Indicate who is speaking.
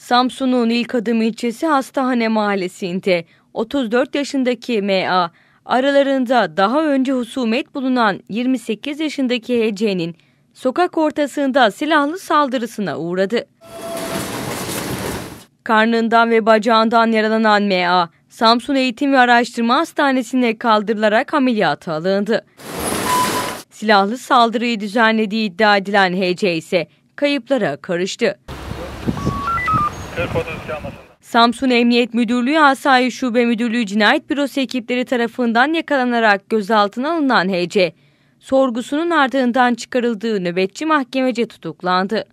Speaker 1: Samsun'un ilk adım ilçesi Hastahane Mahallesi'nde 34 yaşındaki MA aralarında daha önce husumet bulunan 28 yaşındaki HC'nin sokak ortasında silahlı saldırısına uğradı. Karnından ve bacağından yaralanan MA, Samsun Eğitim ve Araştırma Hastanesi'ne kaldırılarak ameliyata alındı. Silahlı saldırıyı düzenlediği iddia edilen HC ise kayıplara karıştı. Türk Samsun Emniyet Müdürlüğü Asayiş Şube Müdürlüğü Cinayet Bürosu ekipleri tarafından yakalanarak gözaltına alınan HC, sorgusunun ardından çıkarıldığı nöbetçi mahkemece tutuklandı.